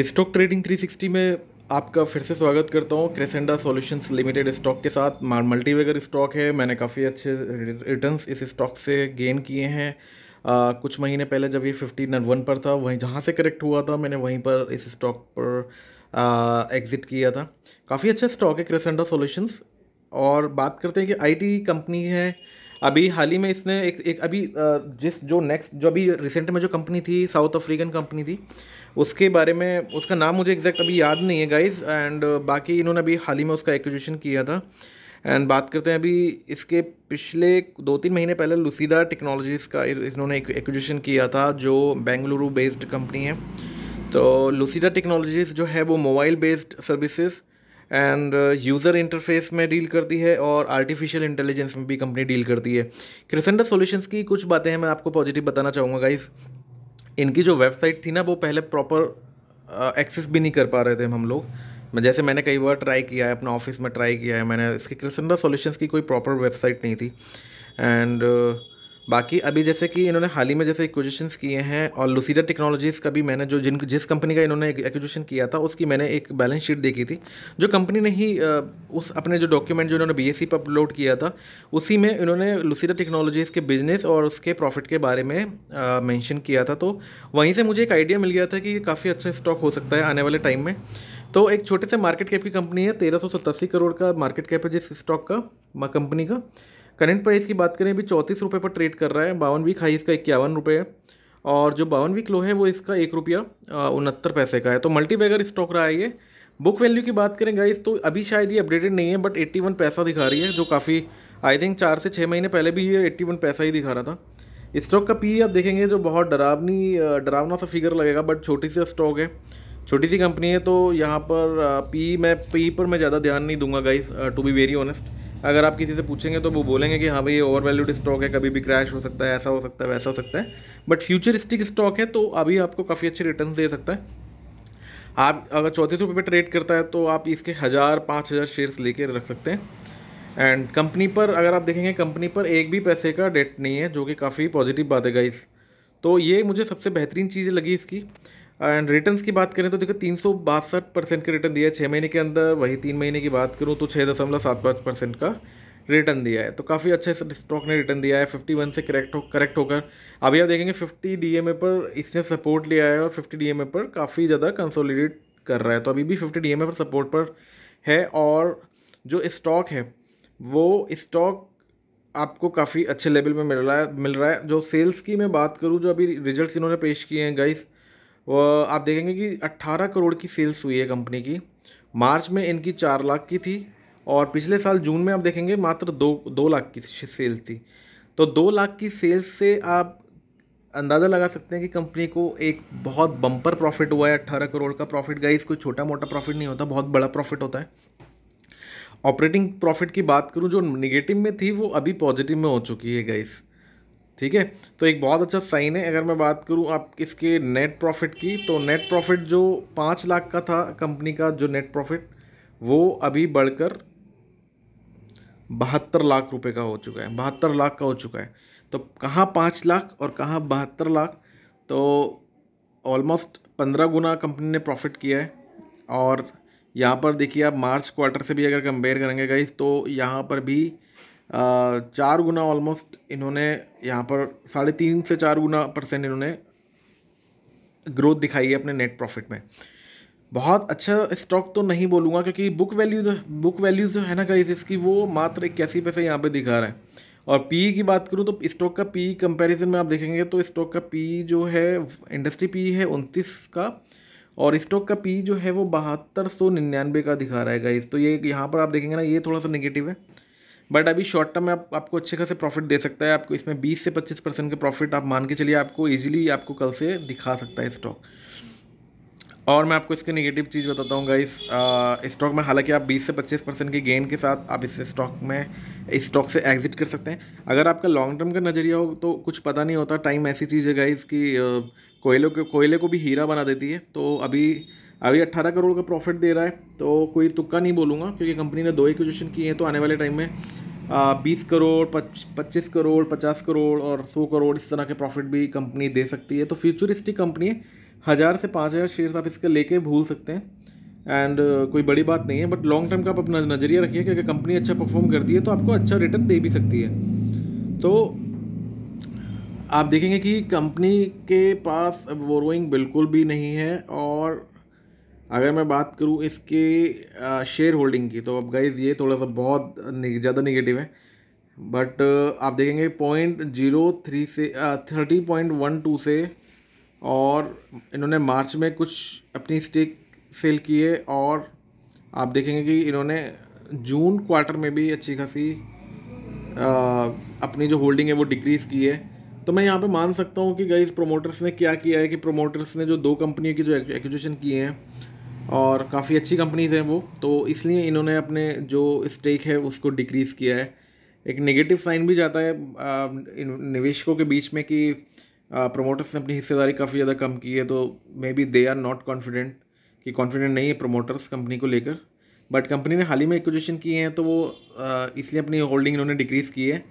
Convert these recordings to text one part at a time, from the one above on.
stock trading 360 में आपका फिर से स्वागत करता हूँ क्रेसेंडा सॉल्यूशंस लिमिटेड स्टॉक के साथ मल्टीवेगर स्टॉक है मैंने काफ़ी अच्छे रिटर्न्स इस स्टॉक से गेन किए हैं आ, कुछ महीने पहले जब ये फिफ्टी वन पर था वहीं जहाँ से करेक्ट हुआ था मैंने वहीं पर इस स्टॉक पर एग्ज़िट किया था काफ़ी अच्छा स्टॉक है क्रेसेंडा सोल्यूशंस और बात करते हैं कि आई कंपनी है अभी हाल ही में इसने एक एक अभी जिस जो नेक्स्ट जो अभी रिसेंट में जो कंपनी थी साउथ अफ्रीकन कंपनी थी उसके बारे में उसका नाम मुझे एग्जैक्ट अभी याद नहीं है गाइज एंड बाकी इन्होंने अभी हाल ही में उसका एक्विजिशन किया था एंड बात करते हैं अभी इसके पिछले दो तीन महीने पहले लुसीडा टेक्नोलॉजीज़ का इन्होंने एक एक्विजिशन किया था जो बेंगलुरु बेस्ड कंपनी है तो लुसीडा टेक्नोलॉजीज़ जो है वो mobile based services and user interface में डील करती है और आर्टिफिशियल इंटेलिजेंस में भी कंपनी डील करती है क्रिसेंडा सॉल्यूशंस की कुछ बातें हैं मैं आपको पॉजिटिव बताना चाहूँगा गाइस इनकी जो वेबसाइट थी ना वो पहले प्रॉपर एक्सेस uh, भी नहीं कर पा रहे थे हम लोग मैं जैसे मैंने कई बार ट्राई किया है अपना ऑफिस में ट्राई किया है मैंने इसकी क्रिसेंडा सॉल्यूशंस की कोई प्रॉपर वेबसाइट नहीं थी एंड uh, बाकी अभी जैसे कि इन्होंने हाल ही में जैसे एक्विजिशन किए हैं और लुसीडा टेक्नोलॉजीज़ का भी मैंने जो जिन जिस कंपनी का इन्होंने एक्विजिशन किया था उसकी मैंने एक बैलेंस शीट देखी थी जो कंपनी ने ही उस अपने जो डॉक्यूमेंट जो इन्होंने बी पर अपलोड किया था उसी में इन्होंने लुसीडा टेक्नोलॉजीज़ के बिजनेस और उसके प्रॉफिट के बारे में मैंशन किया था तो वहीं से मुझे एक आइडिया मिल गया था कि ये काफ़ी अच्छा स्टॉक हो सकता है आने वाले टाइम में तो एक छोटे से मार्केट कैप की कंपनी है तेरह करोड़ का मार्केट कैप है जिस स्टॉक का कंपनी का करंट प्राइस की बात करें अभी चौंतीस रुपये पर ट्रेड कर रहा है बावन वीक हाई इसका इक्यावन रुपये है और जो बावन वीक लो है वो इसका एक रुपया उनहत्तर पैसे का है तो मल्टीबैगर स्टॉक रहा है ये बुक वैल्यू की बात करें गाइस तो अभी शायद ये अपडेटेड नहीं है बट एट्टी पैसा दिखा रही है जो काफ़ी आई थिंक चार से छः महीने पहले भी ये एट्टी पैसा ही दिखा रहा था स्टॉक का पी आप देखेंगे जो बहुत डरावनी डरावना सा फिगर लगेगा बट छोटी सी स्टॉक है छोटी सी कंपनी है तो यहाँ पर पी मैं पी पर मैं ज़्यादा ध्यान नहीं दूंगा guys to be very honest अगर आप किसी से पूछेंगे तो वो बोलेंगे कि हाँ भाई ये ओवर वैल्यूड स्टॉक है कभी भी क्रैश हो सकता है ऐसा हो सकता है वैसा हो सकता है बट फ्यूचरिस्टिक स्टॉक है तो अभी आपको काफ़ी अच्छे रिटर्न दे सकता है आप अगर चौंतीस रुपये पर ट्रेड करता है तो आप इसके हज़ार पाँच हज़ार शेयर्स लेके रख सकते हैं एंड कंपनी पर अगर आप देखेंगे कंपनी पर एक भी पैसे का डेट नहीं है जो कि काफ़ी पॉजिटिव बात है गाइस तो ये मुझे सबसे बेहतरीन चीज़ लगी इसकी एंड रिटर्न की बात करें तो देखो तीन सौ बासठ परसेंट का रिटर्न दिया है छः महीने के अंदर वही तीन महीने की बात करूँ तो छः दशमलव सात पाँच परसेंट का रिटर्न दिया है तो काफ़ी अच्छे से स्टॉक ने रिटर्न दिया है फिफ्टी वन से करेक्ट हो करेक्ट होकर अभी आप देखेंगे फिफ्टी डी एम ए पर इसने सपोर्ट लिया है और फिफ्टी डी एम ए पर काफ़ी ज़्यादा कंसोलिडेट कर रहा है तो अभी भी फिफ्टी डी एम ए पर सपोर्ट पर है और जो स्टॉक है वो स्टॉक आपको काफ़ी अच्छे लेवल में मिल रहा है मिल रहा है जो सेल्स की मैं बात करूँ जो अभी रिजल्ट्स इन्होंने पेश किए हैं गाइस आप देखेंगे कि 18 करोड़ की सेल्स हुई है कंपनी की मार्च में इनकी चार लाख की थी और पिछले साल जून में आप देखेंगे मात्र दो दो लाख की सेल थी तो दो लाख की सेल्स से आप अंदाज़ा लगा सकते हैं कि कंपनी को एक बहुत बम्पर प्रॉफिट हुआ है अट्ठारह करोड़ का प्रॉफिट गाइस कोई छोटा मोटा प्रॉफिट नहीं होता बहुत बड़ा प्रॉफिट होता है ऑपरेटिंग प्रॉफिट की बात करूं जो निगेटिव में थी वो अभी पॉजिटिव में हो चुकी है गाइस ठीक है तो एक बहुत अच्छा साइन है अगर मैं बात करूँ आप इसके नेट प्रॉफिट की तो नेट प्रॉफिट जो पाँच लाख का था कंपनी का जो नेट प्रॉफिट वो अभी बढ़कर बहत्तर लाख रुपए का हो चुका है बहत्तर लाख का हो चुका है तो कहाँ पाँच लाख और कहाँ बहत्तर लाख तो ऑलमोस्ट पंद्रह गुना कंपनी ने प्रॉफिट किया है और यहाँ पर देखिए आप मार्च क्वार्टर से भी अगर कंपेयर करेंगे गई तो यहाँ पर भी चार गुना ऑलमोस्ट इन्होंने यहाँ पर साढ़े तीन से चार गुना परसेंट इन्होंने ग्रोथ दिखाई है अपने नेट प्रॉफिट में बहुत अच्छा स्टॉक तो नहीं बोलूँगा क्योंकि बुक वैल्यू जो बुक वैल्यू जो है ना कहीं इसकी वो मात्र इक्यासी पैसे यहाँ पे दिखा रहा है और पी की बात करूँ तो स्टॉक का पी कंपैरिजन में आप देखेंगे तो स्टॉक का पी जो है इंडस्ट्री पी है उनतीस का और स्टॉक का पी जो है वो बहत्तर सौ निन्यानवे का दिखा रहा है इस तो ये यहाँ पर आप देखेंगे ना ये थोड़ा सा निगेटिव है बट अभी शॉर्ट टर्म में आप, आपको अच्छे खासे प्रॉफिट दे सकता है आपको इसमें 20 से 25 परसेंट के प्रॉफिट आप मान के चलिए आपको ईजिली आपको कल से दिखा सकता है स्टॉक और मैं आपको इसके नेगेटिव चीज़ बताता हूँ गाइस स्टॉक में हालांकि आप 20 से 25 परसेंट के गेन के साथ आप इस स्टॉक में इस स्टॉक से एग्जिट कर सकते हैं अगर आपका लॉन्ग टर्म का नज़रिया हो तो कुछ पता नहीं होता टाइम ऐसी चीज़ है गाइस कि कोयले को कोयले को भी हीरा बना देती है तो अभी अभी 18 करोड़ का प्रॉफिट दे रहा है तो कोई तुक्का नहीं बोलूँगा क्योंकि कंपनी ने दो एक्विजिशन किए हैं तो आने वाले टाइम में बीस करोड़ पच्चीस करोड़ पचास करोड़ और सौ करोड़ इस तरह के प्रॉफिट भी कंपनी दे सकती है तो फ्यूचरिस्टिक कंपनी हज़ार से पाँच हज़ार शेयर्स आप इसके लेके भूल सकते हैं एंड uh, कोई बड़ी बात नहीं है बट लॉन्ग टर्म का आप अपना नज़रिया रखिए कि अगर कंपनी अच्छा परफॉर्म करती है तो आपको अच्छा रिटर्न दे भी सकती है तो आप देखेंगे कि कंपनी के पास बोरोइंग बिल्कुल भी नहीं है और अगर मैं बात करूँ इसके शेयर होल्डिंग की तो अब गाइज ये थोड़ा सा बहुत ज़्यादा निगेटिव है बट आप देखेंगे पॉइंट जीरो थ्री से थर्टी पॉइंट वन टू से और इन्होंने मार्च में कुछ अपनी स्टेक सेल की है और आप देखेंगे कि इन्होंने जून क्वार्टर में भी अच्छी खासी आ, अपनी जो होल्डिंग है वो डिक्रीज़ की है तो मैं यहाँ पे मान सकता हूँ कि गाइज़ प्रोमोटर्स ने क्या किया है कि प्रोमोटर्स ने जो दो कंपनियों की जो एक्विजिशन किए हैं और काफ़ी अच्छी कंपनीज़ हैं वो तो इसलिए इन्होंने अपने जो स्टेक है उसको डिक्रीज़ किया है एक नेगेटिव साइन भी जाता है निवेशकों के बीच में कि प्रमोटर्स ने अपनी हिस्सेदारी काफ़ी ज़्यादा कम की है तो may be they are not confident कि कॉन्फिडेंट नहीं है प्रमोटर्स कंपनी को लेकर बट कंपनी ने हाल ही में एक्विजिशन किए हैं तो वो इसलिए अपनी होल्डिंग इन्होंने डिक्रीज़ की है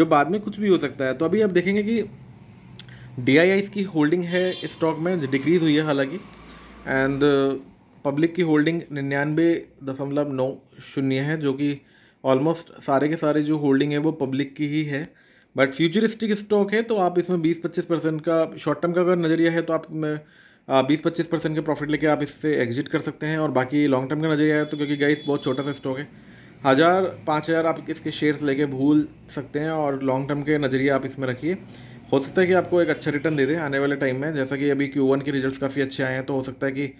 जो बाद में कुछ भी हो सकता है तो अभी आप देखेंगे कि डी की होल्डिंग है स्टॉक में डिक्रीज़ हुई है हालांकि एंड पब्लिक की होल्डिंग निन्यानवे दशमलव नौ शून्य है जो कि ऑलमोस्ट सारे के सारे जो होल्डिंग है वो पब्लिक की ही है बट फ्यूचरिस्टिक स्टॉक है तो आप इसमें बीस पच्चीस परसेंट का शॉर्ट टर्म का अगर नज़रिया है तो आप बीस पच्चीस परसेंट के प्रॉफिट लेके आप इससे एग्जिट कर सकते हैं और बाकी लॉन्ग टर्म का नज़रिया है तो क्योंकि गाइस बहुत छोटा सा स्टॉक है हज़ार पाँच हज़ार आप इसके शेयर्स लेके भूल सकते हैं और लॉन्ग टर्म के नज़रिए आप इसमें रखिए हो सकता है कि आपको एक अच्छा रिटर्न दे दे आने वाले टाइम में जैसा कि अभी क्यू वन के रिजल्ट काफ़ी अच्छे आए हैं तो हो सकता है कि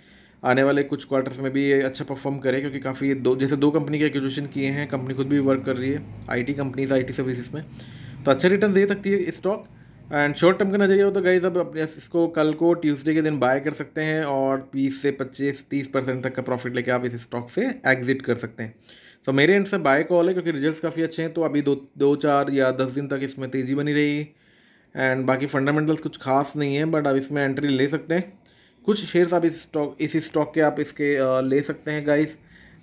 आने वाले कुछ क्वार्टर्स में भी ये अच्छा परफॉर्म करे क्योंकि काफ़ी दो जैसे दो कंपनी के एक्जिशन किए हैं कंपनी खुद भी वर्क कर रही है आईटी कंपनीज आईटी सर्विसेज में तो अच्छे रिटर्न दे सकती है स्टॉक एंड शॉर्ट टर्म का नजरिया हो तो गाइज अब अपने इसको कल को ट्यूसडे के दिन बाय कर सकते हैं और बीस से पच्चीस तीस परसेंट तक का प्रॉफिट लेके आप इस स्टॉक से एग्जिट कर सकते हैं तो मेरे एंड से बाय कॉल है क्योंकि रिजल्ट्स काफ़ी अच्छे हैं तो अभी दो दो चार या दस दिन तक इसमें तेज़ी बनी रही एंड बाकी फंडामेंटल्स कुछ खास नहीं है बट अब इसमें एंट्री ले सकते हैं कुछ शेयर्स आप इस स्टॉक इस स्टॉक के आप इसके ले सकते हैं guys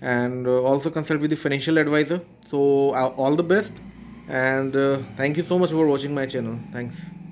and also consult with financial advisor so all the best and thank you so much for watching my channel thanks